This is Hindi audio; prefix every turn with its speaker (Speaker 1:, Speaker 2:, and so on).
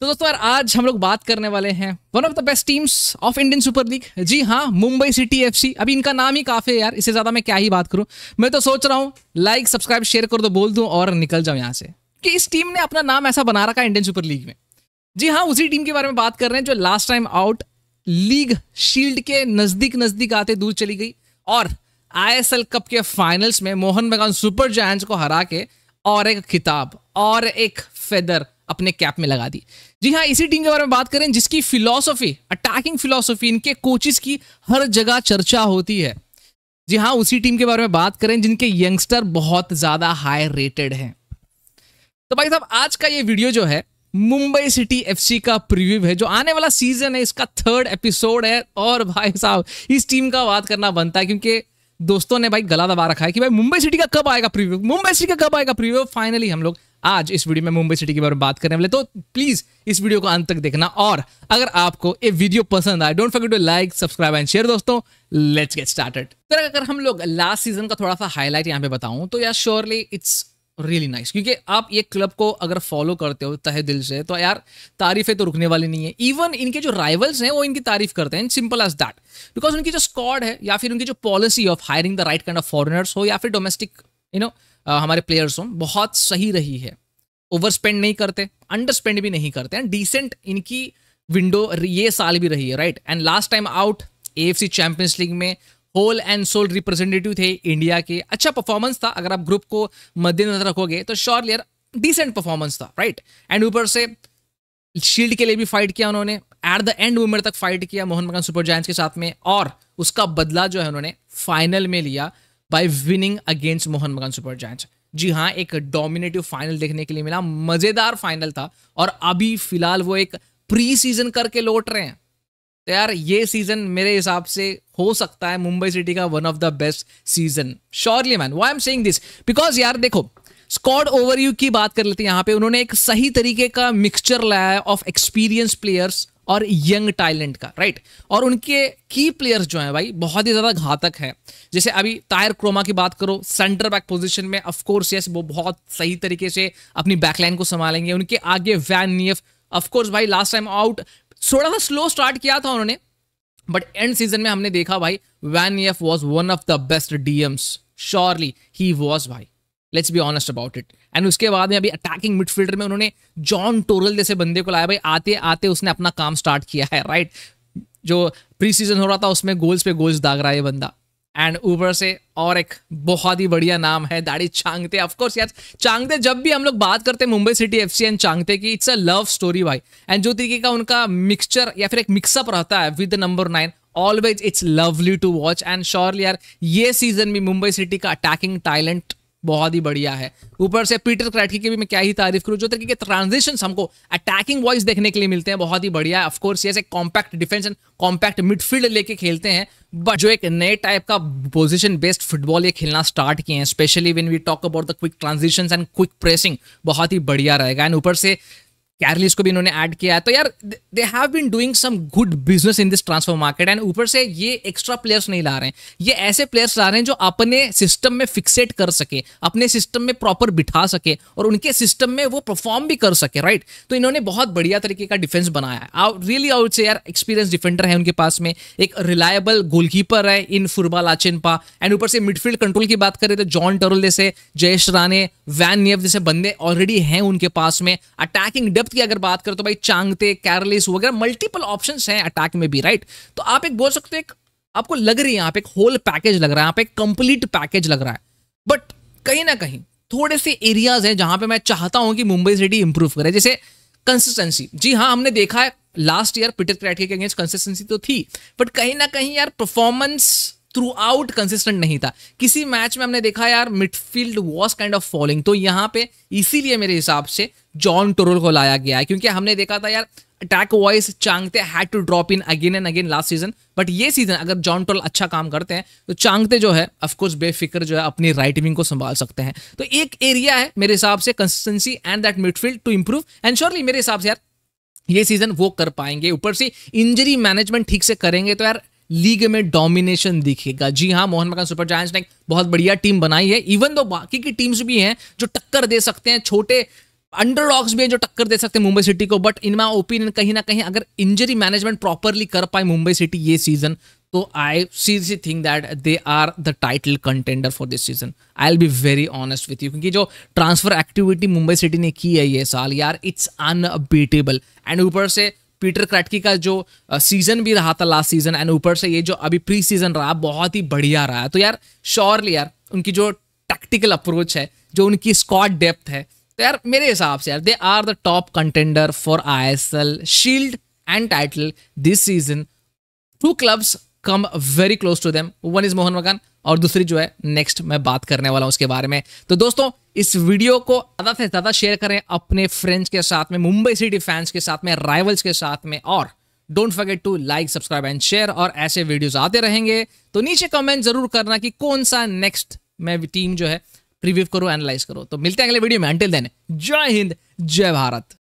Speaker 1: तो दोस्तों यार आज हम लोग बात करने वाले हैं one of the best teams of Indian super league जी हाँ मुंबई सिटी सी अभी इनका नाम ही काफी है यार इससे ज्यादा मैं क्या ही बात करूं मैं तो सोच रहा हूँ लाइक सब्सक्राइब शेयर कर दो बोल दूं और निकल जाऊं यहाँ से कि इस टीम ने अपना नाम ऐसा बना रखा है इंडियन सुपर लीग में जी हाँ उसी टीम के बारे में बात कर रहे हैं जो last time out league shield के नजदीक नजदीक आते दूर चली गई और आई कप के फाइनल्स में मोहन बगान सुपर जैन को हरा के और एक खिताब और एक फेदर अपने कैप में लगा दी जी हाँ इसी टीम के बारे में बात करें जिसकी फिलॉसफी अटैकिंग फिलॉसफी इनके कोचिज की हर जगह चर्चा होती है जी हाँ उसी टीम के बारे में बात करें जिनके यंगस्टर बहुत ज़्यादा हाई रेटेड हैं तो भाई साहब आज का ये वीडियो जो है मुंबई सिटी एफसी का प्रीव्यू है जो आने वाला सीजन है इसका थर्ड एपिसोड है और भाई साहब इस टीम का बात करना बनता है क्योंकि दोस्तों ने भाई गला दबा रखा है कि भाई मुंबई सिटी का कब आएगा प्रीव्यू मुंबई सिटी का कब आएगा प्रीव्यू फाइनली हम लोग आज इस वीडियो में मुंबई सिटी के बारे में बात करने वाले तो प्लीज इस वीडियो को अंत तक देखना और अगर आपको ये वीडियो पसंद आए don't forget to like subscribe and share दोस्तों लेट्स गेट स्टार्टेड सर अगर हम लोग लास्ट सीजन का थोड़ा सा हाईलाइट यहाँ पे बताऊं तो यार श्योरली इट्स रियली नाइस क्योंकि आप ये क्लब को अगर फॉलो करते हो तहे दिल से तो यार तारीफें तो रुकने वाली नहीं है इवन इनके जो राइवल्स हैं वो इनकी तारीफ करते हैं सिंपल एज दैट बिकॉज उनकी जो स्कॉड है या फिर उनकी जो policy of hiring the right kind of foreigners हो या फिर डोमेस्टिक यू नो हमारे प्लेयर्स हों बहुत सही रही है ओवर स्पेंड नहीं करते अंडर स्पेंड भी नहीं करते एंड डिसेंट इनकी विंडो ये साल भी रही है right and last time out A champions league में होल एंड सोल रिप्रेजेंटेटिव थे इंडिया के अच्छा परफॉर्मेंस था अगर आप ग्रुप को मद्देनजर रखोगे तो श्योर लेयर डिसेंट परफॉर्मेंस था राइट एंड ऊपर से शील्ड के लिए भी फाइट किया उन्होंने एट द एंड वुमेन तक फाइट किया मोहन मकान सुपर जॉय के साथ में और उसका बदला जो है उन्होंने फाइनल में लिया बाय विनिंग अगेंस्ट मोहन बगान सुपर जायंट्स जी हाँ एक डोमिनेटिव फाइनल देखने के लिए मिला मजेदार फाइनल था और अभी फिलहाल वो एक प्री सीजन करके लौट रहे हैं तो यार ये सीजन मेरे हिसाब से हो सकता है मुंबई सिटी का one of the best season surely man why am saying this because यार देखो स्कॉड यू की बात कर लेते हैं यहाँ पे उन्होंने एक सही तरीके का मिक्सचर लाया है ऑफ एक्सपीरियंस प्लेयर्स और यंग टैलेंट का राइट और उनके की प्लेयर्स जो हैं भाई बहुत ही ज़्यादा घातक हैं जैसे अभी टायर क्रोमा की बात करो सेंटर बैक पोजीशन में ऑफ कोर्स यस वो बहुत सही तरीके से अपनी बैकलाइन को संभालेंगे उनके आगे वैन नियफ कोर्स भाई लास्ट टाइम आउट थोड़ा सा स्लो स्टार्ट किया था उन्होंने बट एंड सीजन में हमने देखा भाई Van Neef was one of the best DMs surely he was भाई let's be honest about it and उसके बाद में अभी अटैकिंग मिडफील्डर में उन्होंने जॉन टोरल जैसे बंदे को लाया भाई आते आते उसने अपना काम स्टार्ट किया है राइट जो प्री सीजन हो रहा था उसमें गोल्स पे गोल्स दाग रहा है बंदा एंड ऊबर से और एक बहुत ही बढ़िया नाम है दाड़ी चांगते ऑफकोर्स यार चांगते जब भी हम लोग बात करते हैं Mumbai city F C and Chhangte की इट्स अ लव स्टोरी भाई एंड जो तरीके का उनका मिक्सचर या फिर एक मिक्सअप रहता है with number nine always it's lovely to watch and surely यार ये सीजन भी मुंबई सिटी का अटैकिंग टैलेंट बहुत ही बढ़िया है ऊपर से पीटर क्रैटकी की भी मैं क्या ही तारीफ करूँ जो तरीके के ट्रांजिशन हमको अटैकिंग वॉइस देखने के लिए मिलते हैं बहुत ही बढ़िया ऑफकोर्स ये compact defence and compact midfield लेके खेलते हैं बट जो एक नए टाइप का पोजिशन बेस्ड फुटबॉल ये खेलना स्टार्ट किए हैं specially when we talk about the quick transition and quick pressing बहुत ही बढ़िया रहेगा एंड ऊपर से कैरलिस को भी इन्होंने ऐड किया है तो यार they have been doing some good business in this transfer market and ऊपर से ये एक्स्ट्रा प्लेयर्स नहीं ला रहे हैं ये ऐसे प्लेयर्स ला रहे हैं जो अपने सिस्टम में फिक्सेट कर सके अपने सिस्टम में प्रॉपर बिठा सके और उनके सिस्टम में वो परफॉर्म भी कर सके राइट तो इन्होंने बहुत बढ़िया तरीके का डिफेंस बनाया है आउ रियली आउट से यार एक्सपीरियंस डिफेंडर है उनके पास में एक रिलायबल गोलकीपर है इन फुरबाल आचिनपा एंड ऊपर से मिडफील्ड कंट्रोल की बात करें तो जॉन टरोल जैसे जयेश राणे वैन नियव जैसे बंदे ऑलरेडी हैं उनके पास में अटैकिंग डेप डेप्थ की अगर बात करें तो भाई चांगते कैरलिस वगैरह मल्टीपल ऑप्शन हैं अटैक में भी राइट तो आप एक बोल सकते हो आपको लग रही है आप एक होल पैकेज लग रहा है आप एक कंप्लीट पैकेज लग रहा है बट कहीं ना कहीं थोड़े से एरियाज हैं जहां पे मैं चाहता हूं कि मुंबई सिटी इंप्रूव करे जैसे कंसिस्टेंसी जी हाँ हमने देखा है लास्ट ईयर पीटर क्रैटी के अगेंस्ट कंसिस्टेंसी तो थी बट कहीं ना कहीं यार परफॉर्मेंस थ्रू आउट कंसिस्टेंट नहीं था किसी मैच में हमने देखा यार midfield was kind of falling तो यहाँ पे इसीलिए मेरे हिसाब से जॉन टोरल को लाया गया है क्योंकि हमने देखा था यार attack wise Chhangte had to drop in again and again last season but ये सीजन अगर जॉन टोल अच्छा काम करते हैं तो चांगते जो है अफकोर्स बेफिक्र जो है अपनी राइट विंग को संभाल सकते हैं तो एक एरिया है मेरे हिसाब से consistency and that midfield to improve and surely मेरे हिसाब से यार ये सीजन वो कर पाएंगे ऊपर से इंजरी मैनेजमेंट ठीक से करेंगे तो यार लीग में डोमिनेशन दिखेगा जी हाँ मोहन मकान सुपर जायंट्स ने बहुत बढ़िया टीम बनाई है इवन दो बाकी की टीम्स भी हैं जो टक्कर दे सकते हैं छोटे अंडरडॉग्स भी हैं जो टक्कर दे सकते हैं मुंबई सिटी को बट इन माई ओपिनियन कहीं ना कहीं अगर इंजरी मैनेजमेंट प्रॉपरली कर पाए मुंबई सिटी ये सीजन तो I see see think that they are the title contender for this season I will be very honest with you क्योंकि जो ट्रांसफर एक्टिविटी मुंबई सिटी ने की है ये साल यार इट्स अनबीटेबल एंड ऊपर से पीटर क्रैटकी का जो सीजन भी रहा था लास्ट सीजन एंड ऊपर से ये जो अभी प्री सीजन रहा बहुत ही बढ़िया रहा तो यार श्योरली यार उनकी जो टैक्टिकल अप्रोच है जो उनकी स्कॉट डेप्थ है तो यार मेरे हिसाब से यार they are the top contender for I S L shield and title this season two clubs come very close to them one is Mohun Bagan, और दूसरी जो है नेक्स्ट मैं बात करने वाला हूं उसके बारे में तो दोस्तों इस वीडियो को ज़्यादा से ज़्यादा शेयर करें अपने फ्रेंड्स के साथ में मुंबई सिटी फैंस के साथ में राइवल्स के साथ में और don't forget to like subscribe and share और ऐसे वीडियोज आते रहेंगे तो नीचे कमेंट जरूर करना कि कौन सा नेक्स्ट मैं टीम जो है प्रिव्यू करो एनालाइज करो तो मिलते हैं अगले वीडियो में अंटिल देन जय हिंद जय भारत